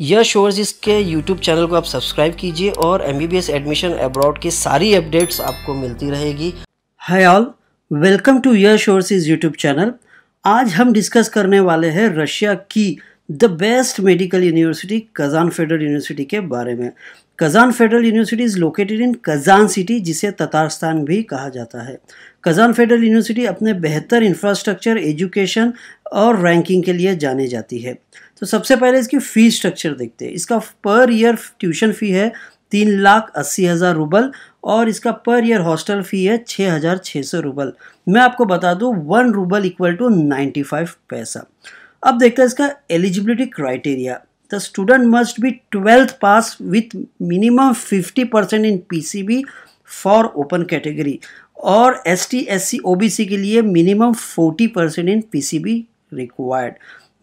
यह शोर्स इसके YouTube channel को आप सब्सक्राइब कीजिए और एम एडमिशन अब्रॉड की सारी अपडेट्स आपको मिलती रहेगी हाय ऑल वेलकम टू यह शोर्सिस यूट्यूब चैनल आज हम डिस्कस करने वाले हैं रशिया की the best medical university Kazan federal university के बारे में Kazan federal university is located in Kazan city जिसे ततारस्तान भी कहा जाता है कज़ान फेडरल यूनिवर्सिटी अपने बेहतर इंफ्रास्ट्रक्चर एजुकेशन और रैंकिंग के लिए जानी जाती है तो सबसे पहले इसकी फ़ी स्ट्रक्चर देखते हैं इसका पर ईयर ट्यूशन फ़ी है तीन लाख अस्सी हज़ार रूबल और इसका पर ईयर हॉस्टल फ़ी है छः हज़ार छः सौ रूबल मैं आपको बता दूँ one rouble equal to ninety five paisa अब देखते हैं इसका eligibility criteria the student must be twelfth pass with minimum fifty percent in P C B for open category और S T S C O B C के लिए minimum forty percent in P C B required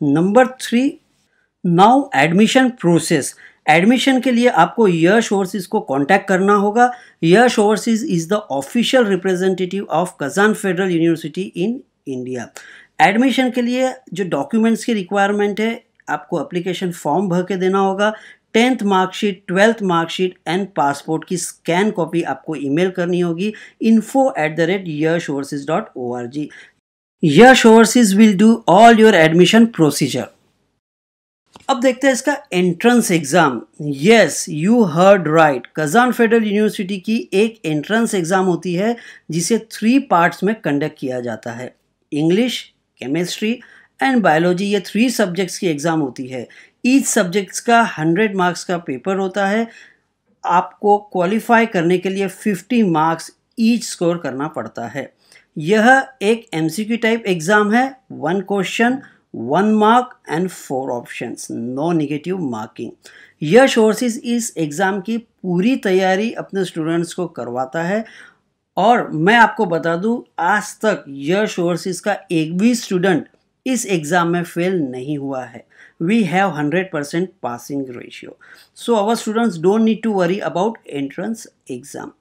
number three now admission process admission के लिए आपको Yash overseas को contact करना होगा Yash overseas is the official representative of Kazan federal university in India admission के लिए जो डॉक्यूमेंट्स की रिक्वायरमेंट है आपको अप्लीकेशन फॉर्म भर के देना होगा tenth marksheet twelfth marksheet and passport की स्कैन कॉपी आपको ईमेल करनी होगी info at the rate Yash overseas dot O R G Yash overseas will do all your admission procedure अब देखते हैं इसका entrance exam yes you heard right Kazan federal university की एक एंट्रेंस एग्ज़ाम होती है जिसे थ्री पार्ट्स में कंडक्ट किया जाता है इंग्लिश केमिस्ट्री एंड बायोलॉजी ये थ्री सब्जेक्ट्स की एग्ज़ाम होती है ईच सब्जेक्ट्स का हंड्रेड मार्क्स का पेपर होता है आपको क्वालिफाई करने के लिए फिफ्टी मार्क्स ईच स्कोर करना पड़ता है यह एक एमसीक्यू टाइप एग्ज़ाम है one question one mark and four options no negative marking Yash overseas इस एग्ज़ाम की पूरी तैयारी अपने स्टूडेंट्स को करवाता है और मैं आपको बता दूं आज तक यश ओरसिस का एक भी स्टूडेंट इस एग्ज़ाम में फेल नहीं हुआ है we have hundred percent passing ratio so our students don't need to worry about entrance exam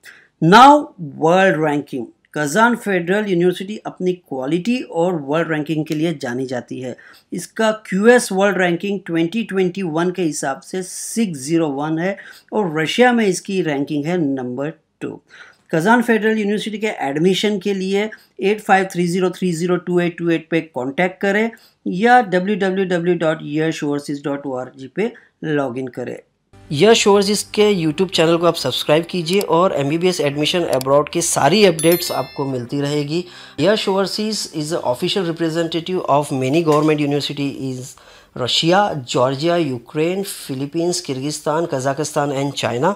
now world ranking Kazan federal university अपनी क्वालिटी और वर्ल्ड रैंकिंग के लिए जानी जाती है इसका क्यू एस वर्ल्ड रैंकिंग 2021 के हिसाब से 601 है और रशिया में इसकी रैंकिंग है number two Kazan federal university के एडमिशन के लिए 8530302828 पे कांटेक्ट करें या डब्ल्यू पे लॉगिन करें यह शोर्स इसके यूट्यूब चैनल को आप सब्सक्राइब कीजिए और M B B S admission abroad की सारी अपडेट्स आपको मिलती रहेगी यह is is official representative of many government university is Russia Georgia Ukraine Philippines Kyrgyzstan Kazakhstan and China